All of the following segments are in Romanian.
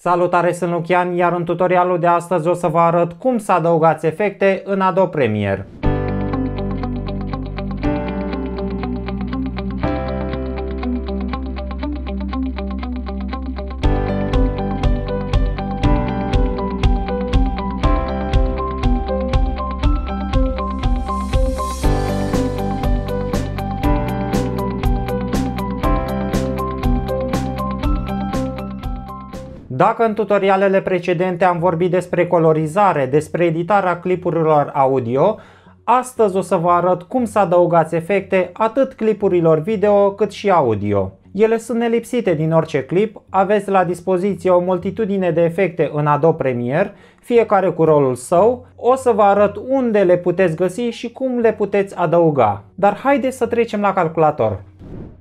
Salutare, sunt Lucian, iar în tutorialul de astăzi o să vă arăt cum să adăugați efecte în Adobe Premiere. Dacă în tutorialele precedente am vorbit despre colorizare, despre editarea clipurilor audio, astăzi o să vă arăt cum să adăugați efecte atât clipurilor video cât și audio. Ele sunt nelipsite din orice clip, aveți la dispoziție o multitudine de efecte în Adobe Premiere, fiecare cu rolul său, o să vă arăt unde le puteți găsi și cum le puteți adăuga. Dar haideți să trecem la calculator.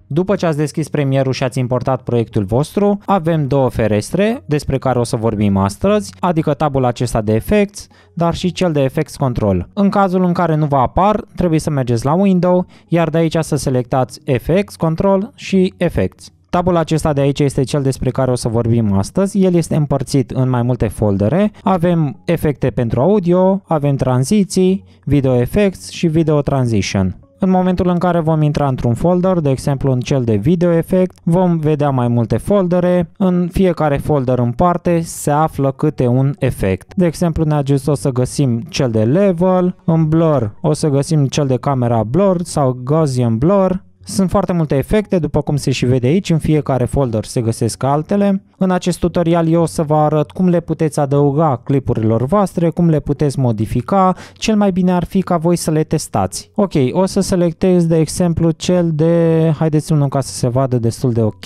După ce ați deschis premierul, și ați importat proiectul vostru, avem două ferestre despre care o să vorbim astăzi, adică tabul acesta de Effects, dar și cel de Effects Control. În cazul în care nu vă apar, trebuie să mergeți la Window, iar de aici să selectați Effects Control și Effects. Tabul acesta de aici este cel despre care o să vorbim astăzi. El este împărțit în mai multe foldere. Avem efecte pentru audio, avem tranziții, video effects și video transition. În momentul în care vom intra într-un folder, de exemplu în cel de video effect, vom vedea mai multe foldere. În fiecare folder în parte se află câte un efect. De exemplu în acest o să găsim cel de level, în blur o să găsim cel de camera blur sau Gaussian blur, sunt foarte multe efecte, după cum se și vede aici, în fiecare folder se găsesc altele. În acest tutorial eu o să vă arăt cum le puteți adăuga clipurilor voastre, cum le puteți modifica, cel mai bine ar fi ca voi să le testați. Ok, o să selectez de exemplu cel de, haideți unul ca să se vadă destul de ok,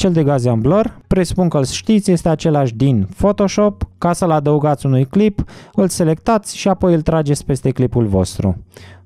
cel de în Blur, presupun că îl știți, este același din Photoshop. Ca să-l adăugați unui clip, îl selectați și apoi îl trageți peste clipul vostru.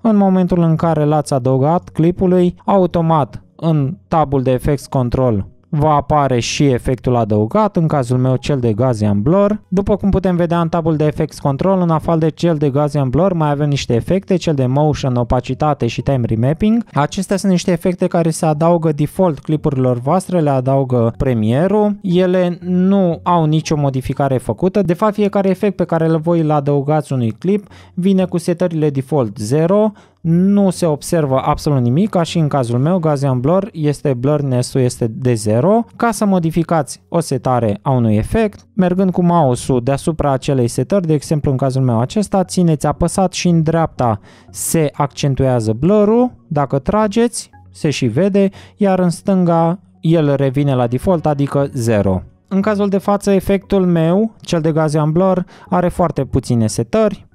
În momentul în care l-ați adăugat clipului, automat în tabul de Effects Control va apare și efectul adăugat, în cazul meu cel de Gaussian Blur. După cum putem vedea în tabul de Effects Control, în afară de cel de Gaussian Blur mai avem niște efecte, cel de Motion, Opacitate și Time Remapping. Acestea sunt niște efecte care se adaugă default clipurilor voastre, le adaugă premierul. Ele nu au nicio modificare făcută, de fapt fiecare efect pe care îl voi îl adăugați unui clip vine cu setările default 0, nu se observă absolut nimic, ca și în cazul meu, Gaussian Blur este blur ul este de 0. Ca să modificați o setare a unui efect, mergând cu mouse-ul deasupra acelei setări, de exemplu în cazul meu acesta, țineți apăsat și în dreapta se accentuează blur-ul, dacă trageți, se și vede, iar în stânga el revine la default, adică 0. În cazul de față, efectul meu, cel de Gaussian Blur, are foarte puține setări,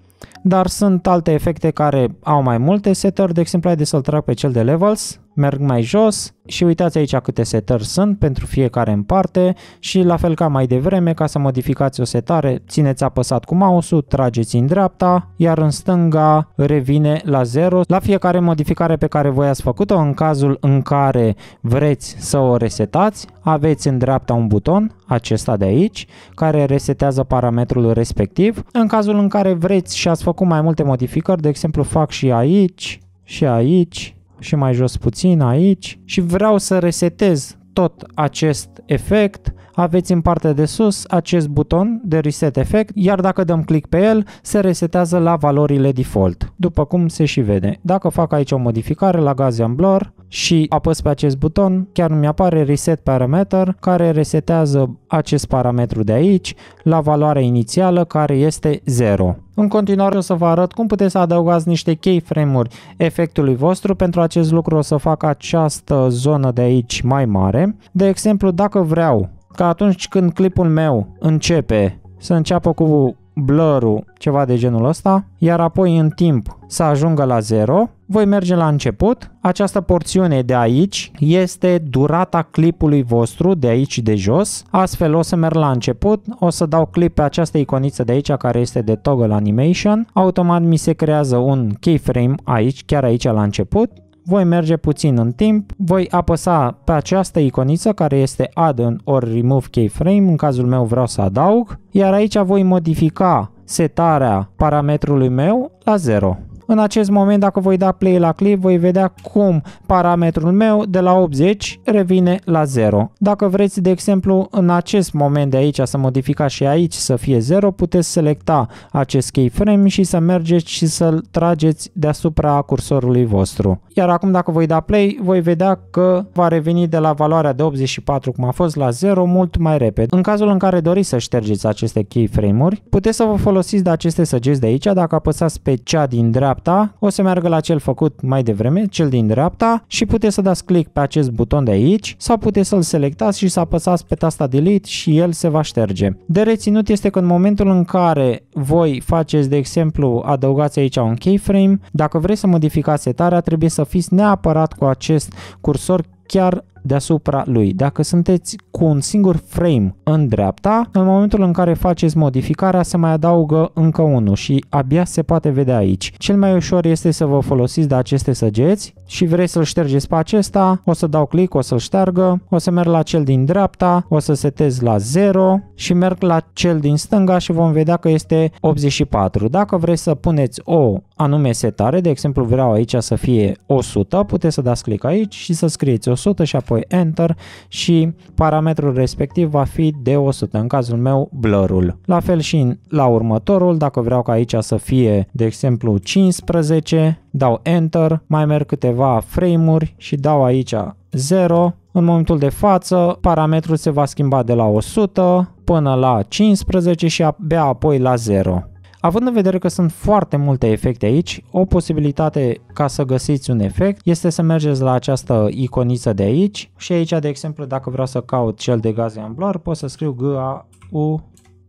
dar sunt alte efecte care au mai multe setări, de exemplu, de să-l trag pe cel de levels, merg mai jos și uitați aici câte setări sunt pentru fiecare în parte și la fel ca mai devreme, ca să modificați o setare, țineți apăsat cu mouse-ul, trageți în dreapta, iar în stânga revine la 0 la fiecare modificare pe care voi ați făcut-o în cazul în care vreți să o resetați, aveți în dreapta un buton, acesta de aici, care resetează parametrul respectiv. În cazul în care vreți și ați făcut mai multe modificări, de exemplu fac și aici și aici și mai jos puțin aici și vreau să resetez tot acest efect aveți în partea de sus acest buton de Reset Effect, iar dacă dăm click pe el, se resetează la valorile default, după cum se și vede. Dacă fac aici o modificare la Gaussian Blur și apăs pe acest buton, chiar mi apare Reset Parameter, care resetează acest parametru de aici la valoarea inițială, care este 0. În continuare o să vă arăt cum puteți să adăugați niște keyframe-uri efectului vostru. Pentru acest lucru o să fac această zonă de aici mai mare. De exemplu, dacă vreau ca atunci când clipul meu începe să înceapă cu blur ceva de genul ăsta, iar apoi în timp să ajungă la 0, voi merge la început. Această porțiune de aici este durata clipului vostru de aici de jos. Astfel o să merg la început, o să dau clip pe această iconiță de aici care este de toggle animation. Automat mi se creează un keyframe aici, chiar aici la început voi merge puțin în timp, voi apăsa pe această iconiță care este Add în or Remove Keyframe, în cazul meu vreau să adaug, iar aici voi modifica setarea parametrului meu la 0. În acest moment, dacă voi da play la clip, voi vedea cum parametrul meu de la 80 revine la 0. Dacă vreți, de exemplu, în acest moment de aici să modificați și aici să fie 0, puteți selecta acest keyframe și să mergeți și să-l trageți deasupra cursorului vostru. Iar acum dacă voi da play, voi vedea că va reveni de la valoarea de 84 cum a fost la 0 mult mai repede. În cazul în care doriți să ștergeți aceste keyframe-uri, puteți să vă folosiți de aceste săgeți de aici dacă apăsați pe cea din dreapta dreapta, o să meargă la cel făcut mai devreme, cel din dreapta și puteți să dați click pe acest buton de aici sau puteți să-l selectați și să apăsați pe tasta delete și el se va șterge. De reținut este că în momentul în care voi faceți, de exemplu, adăugați aici un keyframe, dacă vreți să modificați setarea trebuie să fiți neapărat cu acest cursor chiar deasupra lui. Dacă sunteți cu un singur frame în dreapta, în momentul în care faceți modificarea se mai adaugă încă unul și abia se poate vedea aici. Cel mai ușor este să vă folosiți de aceste săgeți și vreți să-l ștergeți pe acesta, o să dau click, o să-l șteargă, o să merg la cel din dreapta, o să setez la 0 și merg la cel din stânga și vom vedea că este 84. Dacă vreți să puneți o anume setare, de exemplu vreau aici să fie 100, puteți să dați click aici și să scrieți 100 și apoi apoi Enter și parametrul respectiv va fi de 100, în cazul meu blurul. La fel și la următorul, dacă vreau ca aici să fie, de exemplu, 15, dau Enter, mai merg câteva frame-uri și dau aici 0. În momentul de față, parametrul se va schimba de la 100 până la 15 și abia apoi la 0. Având în vedere că sunt foarte multe efecte aici, o posibilitate ca să găsiți un efect este să mergeți la această iconiță de aici și aici, de exemplu, dacă vreau să caut cel de gaze amblar, pot să scriu G A U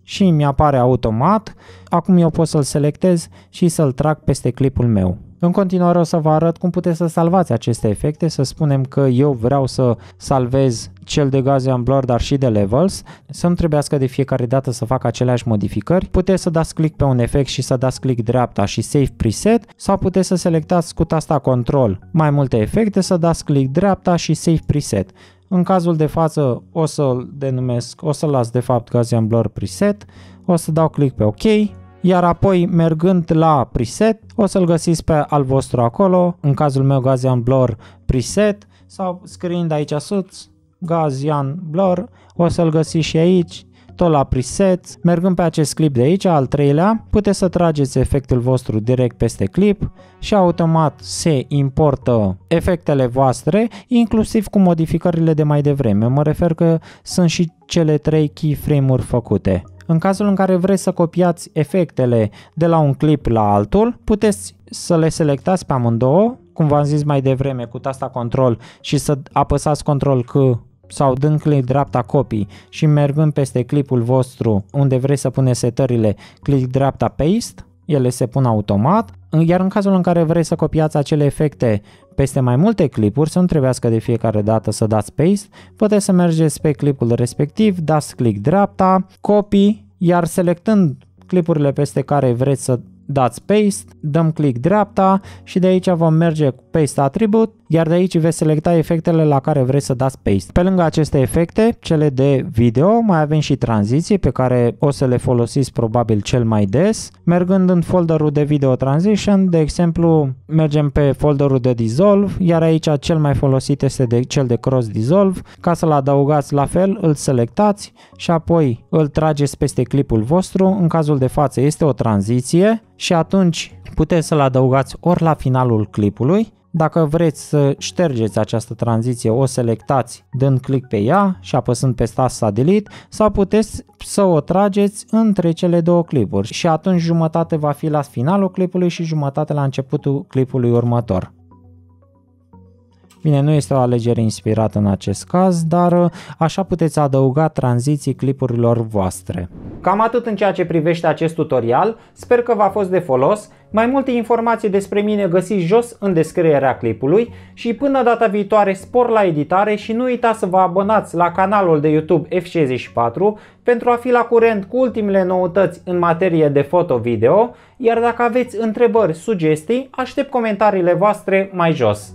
și mi apare automat. Acum eu pot să-l selectez și să-l trag peste clipul meu. În continuare o să vă arăt cum puteți să salvați aceste efecte, să spunem că eu vreau să salvez cel de gaze amblor, dar și de Levels, să nu trebuiască de fiecare dată să fac aceleași modificări. Puteți să dați click pe un efect și să dați click dreapta și Save Preset sau puteți să selectați cu tasta Control mai multe efecte, să dați click dreapta și Save Preset. În cazul de față o să-l denumesc, o să las de fapt gaze blur Preset, o să dau click pe OK, iar apoi mergând la preset o să-l găsiți pe al vostru acolo, în cazul meu Gazian Blur preset sau scriind aici sus Gazian Blur, o să-l găsiți și aici tot la preset, Mergând pe acest clip de aici, al treilea, puteți să trageți efectul vostru direct peste clip și automat se importă efectele voastre, inclusiv cu modificările de mai devreme. Mă refer că sunt și cele trei keyframe-uri făcute. În cazul în care vreți să copiați efectele de la un clip la altul, puteți să le selectați pe amândouă, cum v-am zis mai devreme, cu tasta control și să apăsați control C sau dând click dreapta copii și mergând peste clipul vostru unde vreți să puneți setările, click dreapta paste, ele se pun automat, iar în cazul în care vreți să copiați acele efecte peste mai multe clipuri să nu trebuiască de fiecare dată să dați paste, puteți să mergeți pe clipul respectiv, dați click dreapta, copy, iar selectând clipurile peste care vreți să dați paste, dăm click dreapta și de aici vom merge cu paste attribute, iar de aici veți selecta efectele la care vreți să dați paste. Pe lângă aceste efecte, cele de video, mai avem și tranziții pe care o să le folosiți probabil cel mai des. Mergând în folderul de video transition, de exemplu, mergem pe folderul de dissolve, iar aici cel mai folosit este de, cel de cross dissolve. Ca să-l adăugați la fel, îl selectați și apoi îl trageți peste clipul vostru. În cazul de față este o tranziție și atunci puteți să-l adăugați ori la finalul clipului, dacă vreți să ștergeți această tranziție, o selectați dând click pe ea și apăsând pe tasta Delete sau puteți să o trageți între cele două clipuri și atunci jumătate va fi la finalul clipului și jumătate la începutul clipului următor. Bine, nu este o alegere inspirată în acest caz, dar uh, așa puteți adăuga tranziții clipurilor voastre. Cam atât în ceea ce privește acest tutorial, sper că v-a fost de folos. Mai multe informații despre mine găsiți jos în descrierea clipului și până data viitoare spor la editare și nu uitați să vă abonați la canalul de YouTube F64 pentru a fi la curent cu ultimele noutăți în materie de foto-video, iar dacă aveți întrebări, sugestii, aștept comentariile voastre mai jos.